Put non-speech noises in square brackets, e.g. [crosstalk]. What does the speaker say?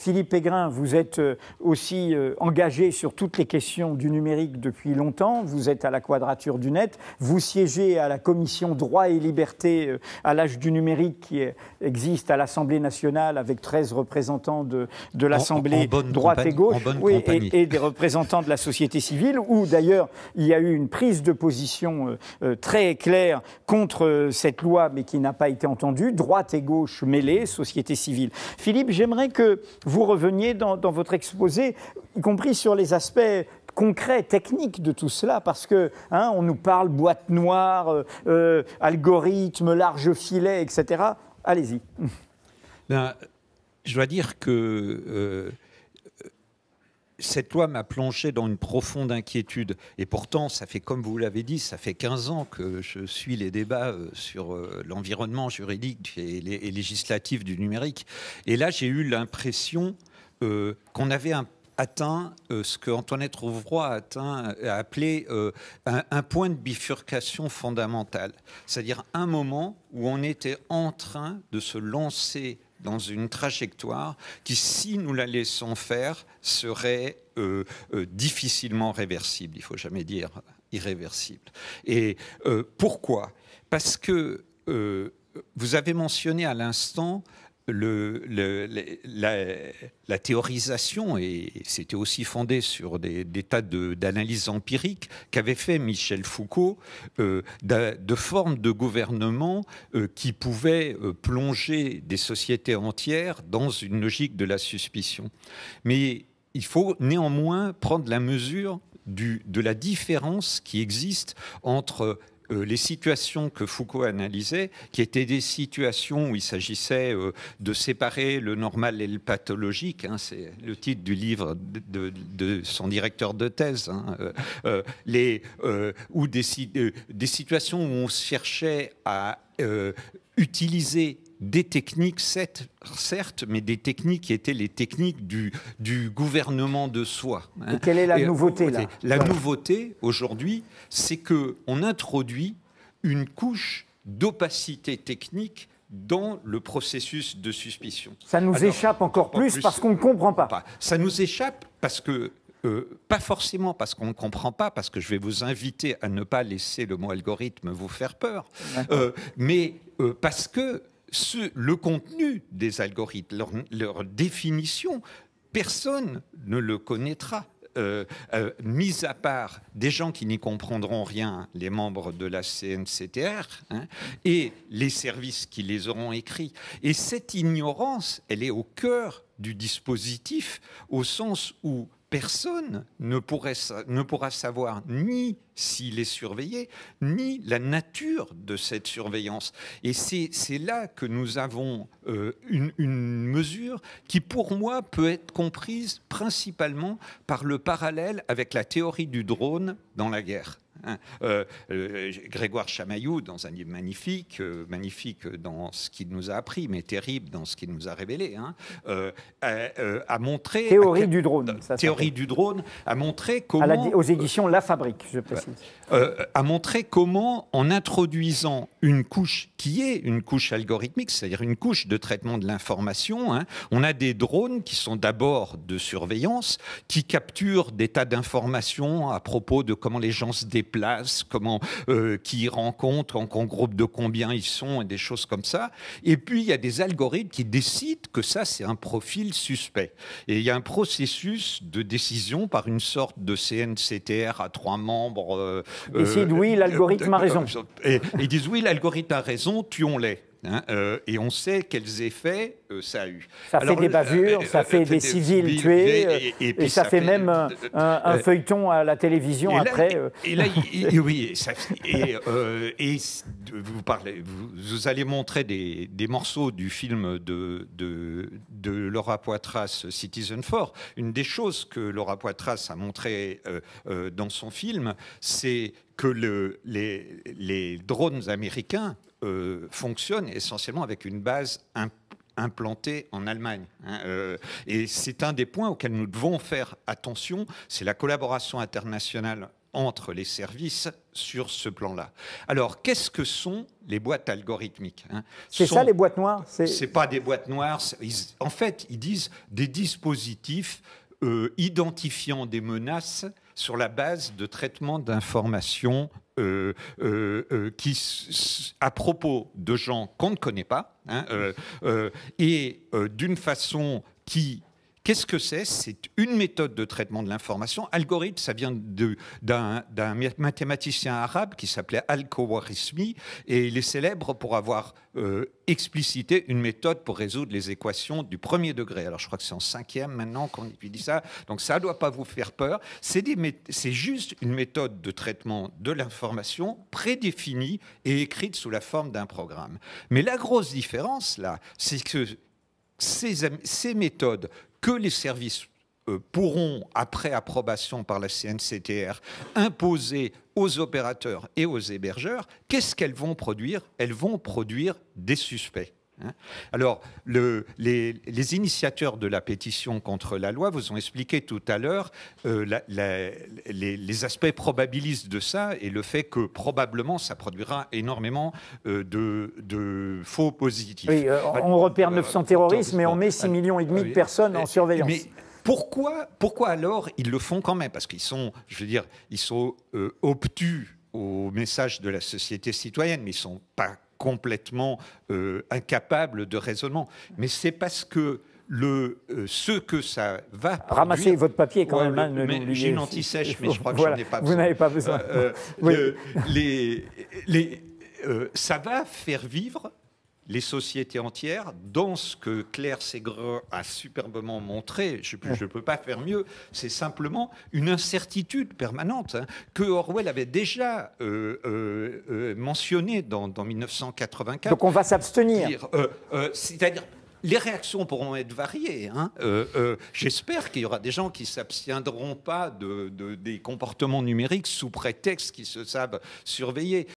Philippe Pégrin, vous êtes euh, aussi euh, engagé sur toutes les questions du numérique depuis longtemps. Vous êtes à la Quadrature du Net. Vous siégez à la commission Droit et Libertés euh, à l'âge du numérique qui existe à l'Assemblée nationale avec 13 représentants de, l'Assemblée droite et gauche et, des représentants de la société civile, où d'ailleurs il y a eu une prise de position très claire contre cette loi, mais qui n'a pas été entendue, droite et gauche mêlées, société civile. Philippe, j'aimerais que vous reveniez dans, votre exposé, y compris sur les aspects concrets, techniques de tout cela, parce que hein, on nous parle boîte noire, euh, euh, algorithme, large filet, etc. Allez-y. Ben, je dois dire que euh, cette loi m'a plongé dans une profonde inquiétude. Et pourtant, ça fait, comme vous l'avez dit, ça fait 15 ans que je suis les débats euh, sur euh, l'environnement juridique et, législatif du numérique. Et là, j'ai eu l'impression euh, qu'on avait atteint ce que Antoinette Rouvroy a, appelé un, un, point de bifurcation fondamentale, c'est-à-dire un moment où on était en train de se lancer dans une trajectoire qui, si nous la laissons faire, serait euh, euh, difficilement réversible. Il faut jamais dire irréversible. Et euh, pourquoi Parce que vous avez mentionné à l'instant le, la, théorisation, et c'était aussi fondé sur des, tas d'analyses empiriques qu'avait fait Michel Foucault, euh, de, formes de gouvernement euh, qui pouvaient euh, plonger des sociétés entières dans une logique de la suspicion. Mais il faut néanmoins prendre la mesure de la différence qui existe entre euh, les situations que Foucault analysait, qui étaient des situations où il s'agissait euh, de séparer le normal et le pathologique, hein, c'est le titre du livre de, son directeur de thèse, hein, euh, les, ou des situations où on cherchait à utiliser des techniques, certes, mais des techniques qui étaient les techniques du, gouvernement de soi. Hein. Et quelle est la nouveauté là La nouveauté aujourd'hui, c'est que on introduit une couche d'opacité technique dans le processus de suspicion. Ça nous échappe encore plus, parce qu'on ne comprend pas. Ça nous échappe parce que euh, pas forcément parce qu'on ne comprend pas, parce que je vais vous inviter à ne pas laisser le mot algorithme vous faire peur, euh, mais euh, parce que le contenu des algorithmes, leur, définition, personne ne le connaîtra. Euh, euh, mis à part des gens qui n'y comprendront rien, les membres de la CNCTR, hein, et les services qui les auront écrits. Et cette ignorance, elle est au cœur du dispositif, au sens où personne ne, pourra savoir ni s'il est surveillé, ni la nature de cette surveillance. Et c'est là que nous avons euh, une, mesure qui, pour moi, peut être comprise principalement par le parallèle avec la théorie du drone dans la guerre. Hein. Euh, euh, Grégoire Chamaillou, dans un livre magnifique, euh, magnifique dans ce qu'il nous a appris, mais terrible dans ce qu'il nous a révélé, hein, a, montré... Théorie du drone. théorie du drone, a montré comment... aux éditions La Fabrique, je précise. a montré comment, en introduisant une couche qui est une couche algorithmique, c'est-à-dire une couche de traitement de l'information, hein, on a des drones qui sont d'abord de surveillance, qui capturent des tas d'informations à propos de comment les gens se déplacent, places, comment, euh, qui rencontrent, en, groupe de combien ils sont, et des choses comme ça. Et puis, il y a des algorithmes qui décident que ça, c'est un profil suspect. Et il y a un processus de décision par une sorte de CNCTR à trois membres. Euh, ils décident, oui, euh, l'algorithme a raison. Et, ils disent, oui, l'algorithme a raison, tuons-les. Hein, et on sait quels effets euh, ça Ça fait des bavures, ça fait des civils tués, et, ça, fait, même euh, un, feuilleton à la télévision après. Et, euh. là, [laughs] oui, et, vous parlez, vous, allez montrer des, morceaux du film de, de Laura Poitras, Citizen 4. Une des choses que Laura Poitras a montré dans son film, c'est que le, les, drones américains fonctionnent essentiellement avec une base peu implanté en Allemagne. Hein, euh, et c'est un des points auxquels nous devons faire attention, c'est la collaboration internationale entre les services sur ce plan-là. Alors, qu'est-ce que sont les boîtes algorithmiques hein C'est ça les boîtes noires C'est pas des boîtes noires. en fait, ils disent des dispositifs euh, identifiant des menaces sur la base de traitement d'informations euh, euh, euh, qui, à propos de gens qu'on ne connaît pas, hein, et d'une façon qui Qu'est-ce que c'est C'est une méthode de traitement de l'information. Algorithme, ça vient d'un mathématicien arabe qui s'appelait al khwarizmi et il est célèbre pour avoir euh, explicité une méthode pour résoudre les équations du premier degré. Alors je crois que c'est en cinquième maintenant qu'on dit ça, donc ça ne doit pas vous faire peur. C'est juste une méthode de traitement de l'information prédéfinie et écrite sous la forme d'un programme. Mais la grosse différence là, c'est que ces, ces méthodes que les services euh, pourront, après approbation par la CNCTR, imposer aux opérateurs et aux hébergeurs, qu'est-ce qu'elles vont produire Elles vont produire des suspects. Hein. Alors, le, les, initiateurs de la pétition contre la loi vous ont expliqué tout à l'heure euh, les, aspects probabilistes de ça et le fait que probablement ça produira énormément euh, de, faux positifs. Oui, euh, on repère 900 terroristes, mais on met 6 millions et demi de personnes en surveillance. Mais, pourquoi, pourquoi alors ils le font quand même Parce qu'ils sont, je veux dire, ils sont obtus au message de la société citoyenne, mais ils ne sont pas complètement euh, incapable de raisonnement. Mais c'est parce que le, euh, ce que ça va ramasser votre papier quand même. Hein, j'ai une anti mais je [laughs] crois que je n'en ai pas besoin. Vous n'avez pas besoin. Euh, les, les, ça va faire vivre les sociétés entières, dans ce que Claire Segre a superbement montré, je ne peux pas faire mieux, c'est simplement une incertitude permanente hein, que Orwell avait déjà mentionnée euh, euh, euh, mentionné dans, dans, 1984. Donc on va s'abstenir. C'est-à-dire, les réactions pourront être variées. Hein, j'espère qu'il y aura des gens qui s'abstiendront pas de, des comportements numériques sous prétexte qu'ils se savent surveiller.